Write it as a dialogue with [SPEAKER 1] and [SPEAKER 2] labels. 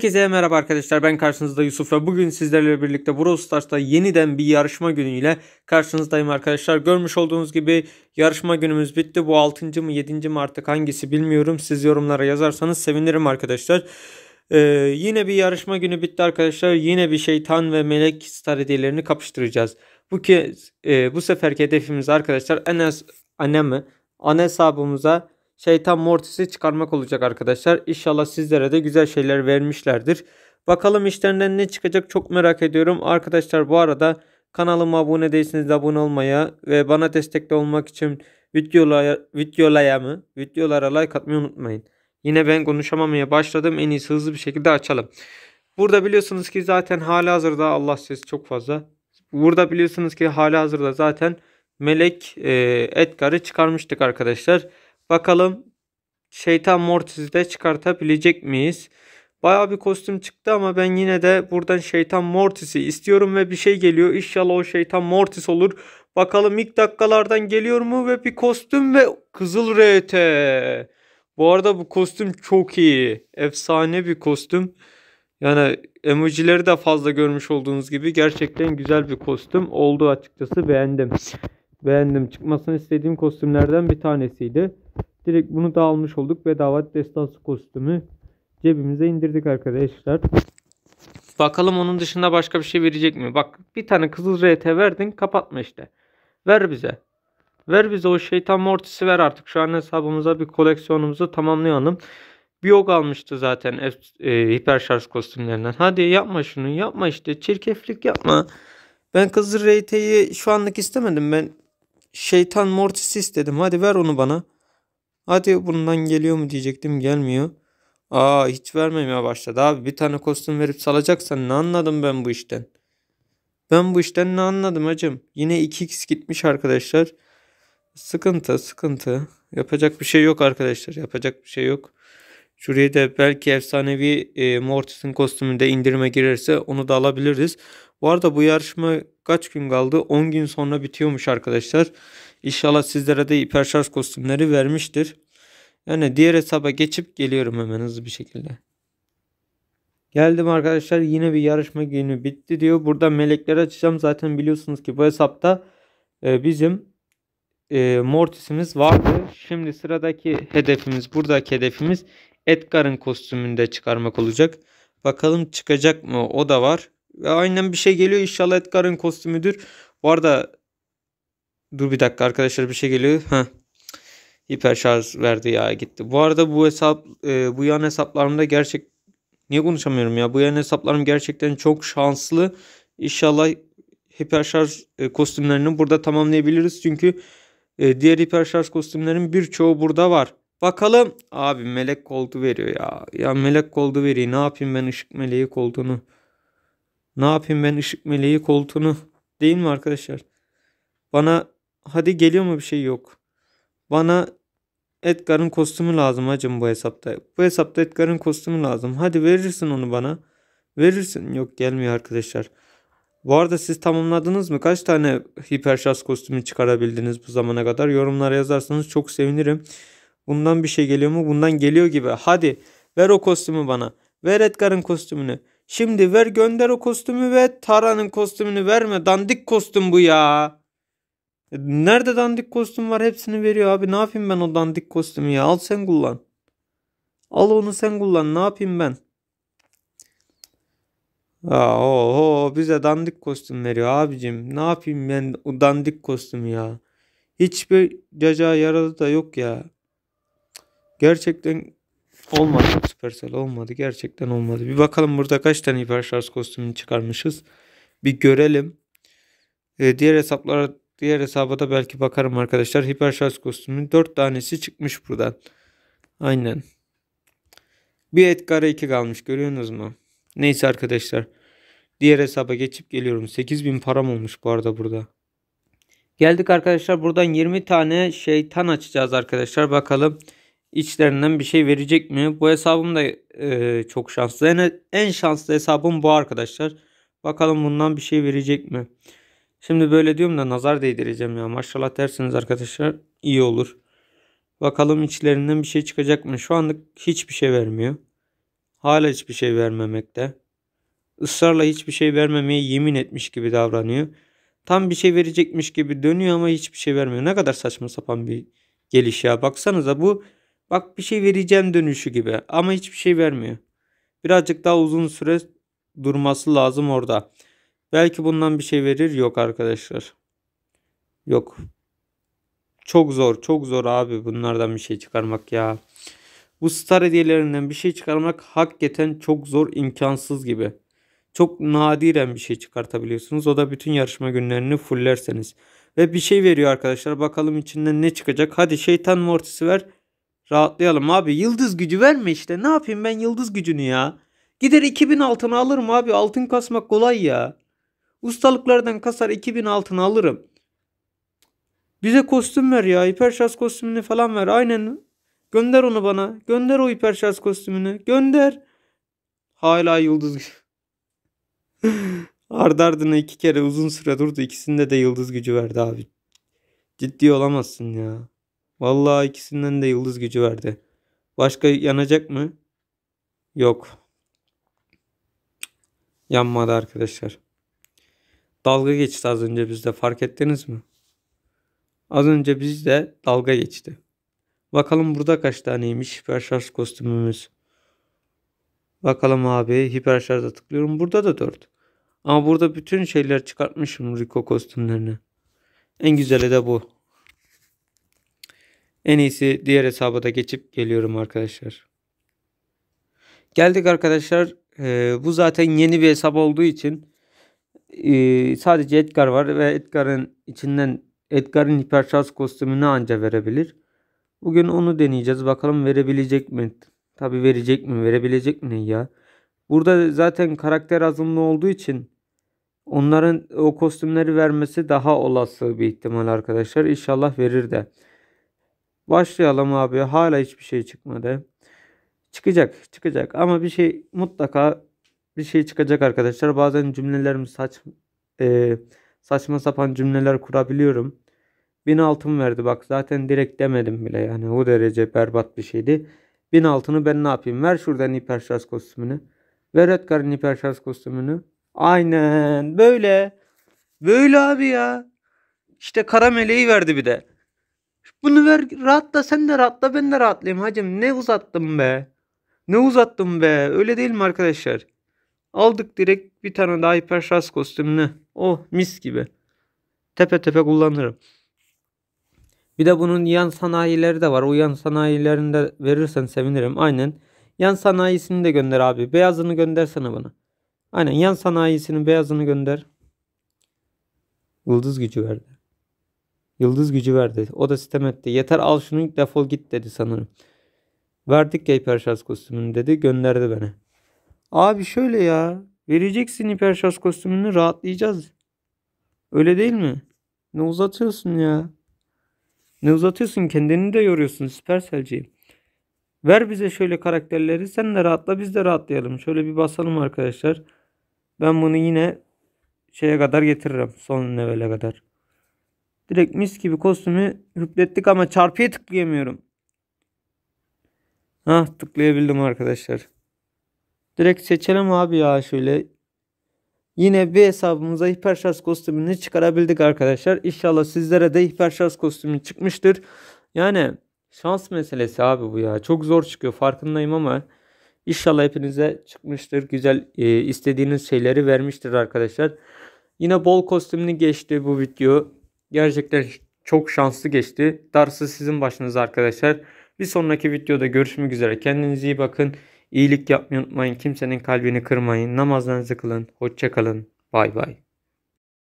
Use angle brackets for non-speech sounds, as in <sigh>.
[SPEAKER 1] Herkese merhaba arkadaşlar ben karşınızda Yusuf ve bugün sizlerle birlikte Brawl Stars'ta yeniden bir yarışma günüyle karşınızdayım arkadaşlar. Görmüş olduğunuz gibi yarışma günümüz bitti. Bu 6. mı 7. mi artık hangisi bilmiyorum. Siz yorumlara yazarsanız sevinirim arkadaşlar. Ee, yine bir yarışma günü bitti arkadaşlar. Yine bir şeytan ve melek star hediyelerini kapıştıracağız. Bu kez e, bu seferki hedefimiz arkadaşlar en az anne mi an hesabımıza Şeytan Mortis'i çıkarmak olacak arkadaşlar. İnşallah sizlere de güzel şeyler vermişlerdir. Bakalım işlerinden ne çıkacak çok merak ediyorum. Arkadaşlar bu arada kanalıma abone değilseniz abone olmaya ve bana destekli olmak için videolara, videolaya mı? Videolara like atmayı unutmayın. Yine ben konuşamamaya başladım. En iyisi hızlı bir şekilde açalım. Burada biliyorsunuz ki zaten hala hazırda Allah sesi çok fazla. Burada biliyorsunuz ki hala hazırda zaten Melek e, Edgar'ı çıkarmıştık arkadaşlar. Bakalım Şeytan Mortis'i de çıkartabilecek miyiz? Baya bir kostüm çıktı ama ben yine de buradan Şeytan Mortis'i istiyorum ve bir şey geliyor. İnşallah o Şeytan Mortis olur. Bakalım ilk dakikalardan geliyor mu ve bir kostüm ve Kızıl RT. Bu arada bu kostüm çok iyi. Efsane bir kostüm. Yani emojileri de fazla görmüş olduğunuz gibi gerçekten güzel bir kostüm oldu açıkçası beğendim. Beğendim. Çıkmasını istediğim kostümlerden bir tanesiydi. Direkt bunu da almış olduk. ve davet destansı kostümü cebimize indirdik arkadaşlar. Bakalım onun dışında başka bir şey verecek mi? Bak bir tane kızıl RT verdin kapatma işte. Ver bize. Ver bize o şeytan mortisi ver artık. Şu an hesabımıza bir koleksiyonumuzu tamamlayalım. Bir almıştı zaten e, hiper şarj kostümlerinden. Hadi yapma şunu yapma işte çirkeflik yapma. Ben kızıl RT'yi şu anlık istemedim. Ben şeytan mortisi istedim. Hadi ver onu bana. Hadi bundan geliyor mu diyecektim gelmiyor. Aa hiç vermemeye başladı abi. Bir tane kostüm verip salacaksan ne anladım ben bu işten? Ben bu işten ne anladım hacım? Yine 2x gitmiş arkadaşlar. Sıkıntı sıkıntı. Yapacak bir şey yok arkadaşlar. Yapacak bir şey yok. Şuraya da belki efsanevi e, Mortis'in kostümünde indirime girerse onu da alabiliriz. Bu arada bu yarışma kaç gün kaldı? 10 gün sonra bitiyormuş arkadaşlar. İnşallah sizlere de hiperşarj kostümleri vermiştir. Yani diğer hesaba geçip geliyorum hemen hızlı bir şekilde. Geldim arkadaşlar yine bir yarışma günü bitti diyor. Burada melekleri açacağım. Zaten biliyorsunuz ki bu hesapta e, bizim e, Mortis'imiz vardı. Şimdi sıradaki hedefimiz buradaki hedefimiz Edgar'ın kostümünde çıkarmak olacak. Bakalım çıkacak mı o da var. Ve aynen bir şey geliyor. İnşallah Edgar'ın kostümüdür. Bu arada dur bir dakika arkadaşlar bir şey geliyor. Heh. Hiper şarj verdi ya gitti. Bu arada bu hesap e, bu yan hesaplarımda gerçek niye konuşamıyorum ya? Bu yan hesaplarım gerçekten çok şanslı. İnşallah hiper şarj e, kostümlerini burada tamamlayabiliriz. Çünkü e, diğer hiper şarj kostümlerin birçoğu burada var. Bakalım. Abi melek koldu veriyor ya. Ya melek koldu veriyor. Ne yapayım ben ışık meleği koldunu. Ne yapayım ben ışık meleği koltuğunu değil mi arkadaşlar? Bana hadi geliyor mu bir şey yok. Bana Edgar'ın kostümü lazım hacım bu hesapta. Bu hesapta Edgar'ın kostümü lazım. Hadi verirsin onu bana. Verirsin. Yok gelmiyor arkadaşlar. Bu arada siz tamamladınız mı? Kaç tane hiperşas kostümü çıkarabildiniz bu zamana kadar? Yorumlara yazarsanız çok sevinirim. Bundan bir şey geliyor mu? Bundan geliyor gibi. Hadi ver o kostümü bana. Ver Edgar'ın kostümünü. Şimdi ver gönder o kostümü ve Tara'nın kostümünü verme. Dandik kostüm bu ya. E, nerede dandik kostüm var hepsini veriyor abi. Ne yapayım ben o dandik kostümü ya. Al sen kullan. Al onu sen kullan. Ne yapayım ben? Aa, oho, bize dandik kostüm veriyor abicim. Ne yapayım ben o dandik kostüm ya. Hiçbir caca yarada da yok ya. Gerçekten Olmadı. Supercell olmadı. Gerçekten olmadı. Bir bakalım burada kaç tane Hypercharge kostümünü çıkarmışız. Bir görelim. Ee, diğer hesaplara diğer hesaba da belki bakarım arkadaşlar. Hypercharge kostümünün 4 tanesi çıkmış buradan. Aynen. Bir Edgar'a 2 kalmış görüyorsunuz mu? Neyse arkadaşlar. Diğer hesaba geçip geliyorum. 8000 param olmuş bu arada burada. Geldik arkadaşlar buradan 20 tane şeytan açacağız arkadaşlar. Bakalım içlerinden bir şey verecek mi? Bu hesabım da e, çok şanslı. En, en şanslı hesabım bu arkadaşlar. Bakalım bundan bir şey verecek mi? Şimdi böyle diyorum da nazar değdireceğim ya. Maşallah dersiniz arkadaşlar İyi olur. Bakalım içlerinden bir şey çıkacak mı? Şu anlık hiçbir şey vermiyor. Hala hiçbir şey vermemekte. Israrla hiçbir şey vermemeye yemin etmiş gibi davranıyor. Tam bir şey verecekmiş gibi dönüyor ama hiçbir şey vermiyor. Ne kadar saçma sapan bir geliş ya. Baksanıza bu Bak bir şey vereceğim dönüşü gibi ama hiçbir şey vermiyor. Birazcık daha uzun süre durması lazım orada. Belki bundan bir şey verir yok arkadaşlar. Yok. Çok zor çok zor abi bunlardan bir şey çıkarmak ya. Bu star hediyelerinden bir şey çıkarmak hakikaten çok zor imkansız gibi. Çok nadiren bir şey çıkartabiliyorsunuz. O da bütün yarışma günlerini fullerseniz. Ve bir şey veriyor arkadaşlar. Bakalım içinden ne çıkacak. Hadi şeytan mortisi ver. Rahatlayalım abi. Yıldız gücü verme işte. Ne yapayım ben yıldız gücünü ya? Gider 2000 altına alırım abi. Altın kasmak kolay ya. Ustalıklardan kasar 2000 altına alırım. Bize kostüm ver ya. Hiperşarj kostümünü falan ver. Aynen. Gönder onu bana. Gönder o hiperşarj kostümünü. Gönder. Hala yıldız gücü. <laughs> Ardı ardına iki kere uzun süre durdu. İkisinde de yıldız gücü verdi abi. Ciddi olamazsın ya. Vallahi ikisinden de yıldız gücü verdi. Başka yanacak mı? Yok. Yanmadı arkadaşlar. Dalga geçti az önce bizde fark ettiniz mi? Az önce bizde dalga geçti. Bakalım burada kaç taneymiş hiperşarj kostümümüz. Bakalım abi hiperşarja tıklıyorum. Burada da 4. Ama burada bütün şeyler çıkartmışım Rico kostümlerini. En güzeli de bu. En iyisi diğer hesaba da geçip geliyorum arkadaşlar. Geldik arkadaşlar. Ee, bu zaten yeni bir hesap olduğu için e, sadece Edgar var ve Edgar'ın içinden Edgar'ın hiperşans kostümünü anca verebilir. Bugün onu deneyeceğiz. Bakalım verebilecek mi? Tabi verecek mi? Verebilecek mi ya? Burada zaten karakter azınlığı olduğu için onların o kostümleri vermesi daha olası bir ihtimal arkadaşlar. İnşallah verir de. Başlayalım abi. Hala hiçbir şey çıkmadı. Çıkacak, çıkacak ama bir şey mutlaka bir şey çıkacak arkadaşlar. Bazen cümlelerim saç e, saçma sapan cümleler kurabiliyorum. 1000 altın verdi bak zaten direkt demedim bile yani o derece berbat bir şeydi. 1000 altını ben ne yapayım? Ver şuradan hiperşarj kostümünü. Ver Edgar'ın hiperşarj kostümünü. Aynen böyle. Böyle abi ya. İşte kara meleği verdi bir de. Bunu ver rahatla sen de rahatla ben de rahatlayayım hacım. Ne uzattım be. Ne uzattım be. Öyle değil mi arkadaşlar? Aldık direkt bir tane daha hiperşarj kostümünü. Oh mis gibi. Tepe tepe kullanırım. Bir de bunun yan sanayileri de var. O yan sanayilerini de verirsen sevinirim. Aynen. Yan sanayisini de gönder abi. Beyazını göndersene bana. Aynen yan sanayisinin beyazını gönder. Yıldız gücü verdi. Yıldız gücü verdi. O da sitem etti. Yeter al şunu defol git dedi sanırım. Verdik ya hiperşarj kostümünü dedi. Gönderdi beni. Abi şöyle ya. Vereceksin hiperşarj kostümünü rahatlayacağız. Öyle değil mi? Ne uzatıyorsun ya? Ne uzatıyorsun? Kendini de yoruyorsun Süperselci. Ver bize şöyle karakterleri. Sen de rahatla biz de rahatlayalım. Şöyle bir basalım arkadaşlar. Ben bunu yine şeye kadar getiririm. Son nevele kadar. Direkt mis gibi kostümü hüplettik ama çarpıya tıklayamıyorum. Ha tıklayabildim arkadaşlar. Direkt seçelim abi ya şöyle. Yine bir hesabımıza hiperşarj kostümünü çıkarabildik arkadaşlar. İnşallah sizlere de hiperşarj kostümü çıkmıştır. Yani şans meselesi abi bu ya. Çok zor çıkıyor farkındayım ama İnşallah hepinize çıkmıştır. Güzel e, istediğiniz şeyleri vermiştir arkadaşlar. Yine bol kostümlü geçti bu video. Gerçekten çok şanslı geçti. Darsı sizin başınıza arkadaşlar. Bir sonraki videoda görüşmek üzere. Kendinize iyi bakın. İyilik yapmayı unutmayın. Kimsenin kalbini kırmayın. Namazlarınızı kılın. Hoşçakalın. Bay bay.